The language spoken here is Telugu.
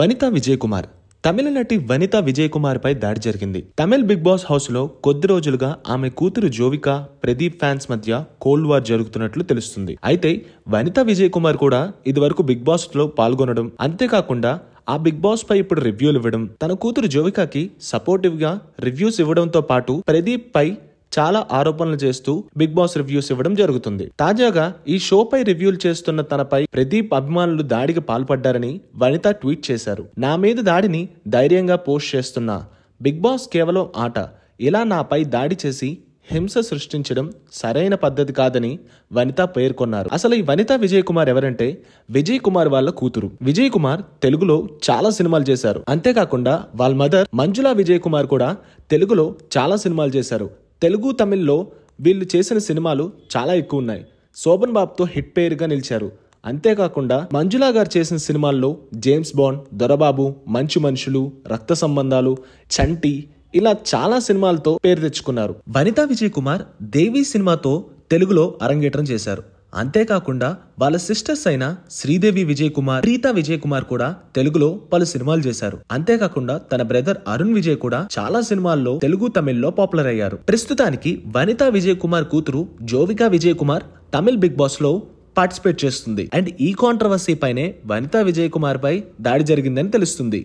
వనిత విజయ్ కుమార్ తమిళ నటి వనిత విజయ్ కుమార్పై దాడి జరిగింది తమిళ్ బిగ్ బాస్ హౌస్లో కొద్ది రోజులుగా ఆమె కూతురు జోవిక ప్రదీప్ ఫ్యాన్స్ మధ్య కోల్డ్ వార్ జరుగుతున్నట్లు తెలుస్తుంది అయితే వనిత విజయ్ కుమార్ కూడా ఇదివరకు బిగ్ బాస్లో పాల్గొనడం అంతేకాకుండా ఆ బిగ్ బాస్ పై ఇప్పుడు రివ్యూలు ఇవ్వడం తన కూతురు జోవికాకి సపోర్టివ్ గా రివ్యూస్ ఇవ్వడంతో పాటు ప్రదీప్ పై చాలా ఆరోపణలు చేస్తూ బిగ్ బాస్ రివ్యూస్ ఇవ్వడం జరుగుతుంది తాజాగా ఈ షోపై రివ్యూలు చేస్తున్న తనపై ప్రదీప్ అభిమానులు దాడికి పాల్పడ్డారని వనిత ట్వీట్ చేశారు నా మీద దాడిని ధైర్యంగా పోస్ట్ చేస్తున్నా బిగ్ బాస్ కేవలం ఆట ఇలా నాపై దాడి చేసి హింస సృష్టించడం సరైన పద్ధతి కాదని వనిత పేర్కొన్నారు అసలు ఈ వనిత విజయ్ కుమార్ ఎవరంటే విజయ్ కుమార్ వాళ్ళ కూతురు విజయ్ కుమార్ తెలుగులో చాలా సినిమాలు చేశారు అంతేకాకుండా వాళ్ళ మదర్ మంజులా విజయ్ కుమార్ కూడా తెలుగులో చాలా సినిమాలు చేశారు తెలుగు తమిళ్లో వీళ్ళు చేసిన సినిమాలు చాలా ఎక్కువ ఉన్నాయి శోభన్ బాబుతో హిట్ పేరుగా నిలిచారు అంతేకాకుండా మంజులా గారు చేసిన సినిమాల్లో జేమ్స్ బాండ్ దొరబాబు మంచి మనుషులు రక్త సంబంధాలు చంటి ఇలా చాలా సినిమాలతో పేరు తెచ్చుకున్నారు వనితా విజయ్ కుమార్ దేవి సినిమాతో తెలుగులో అరంగేట్రం చేశారు అంతేకాకుండా వాళ్ళ సిస్టర్స్ అయిన శ్రీదేవి విజయ్ కుమార్ ప్రీతా విజయ్ కుమార్ కూడా తెలుగులో పలు సినిమాలు చేశారు అంతేకాకుండా తన బ్రదర్ అరుణ్ విజయ్ కూడా చాలా సినిమాల్లో తెలుగు తమిళ్లో పాపులర్ అయ్యారు ప్రస్తుతానికి వనితా విజయ్ కుమార్ కూతురు జోవికా విజయ్ కుమార్ తమిళ్ బిగ్ బాస్ లో పార్టిసిపేట్ చేస్తుంది అండ్ ఈ కాంట్రవర్సీ పైనే వనితా విజయ్ కుమార్ పై దాడి జరిగిందని తెలుస్తుంది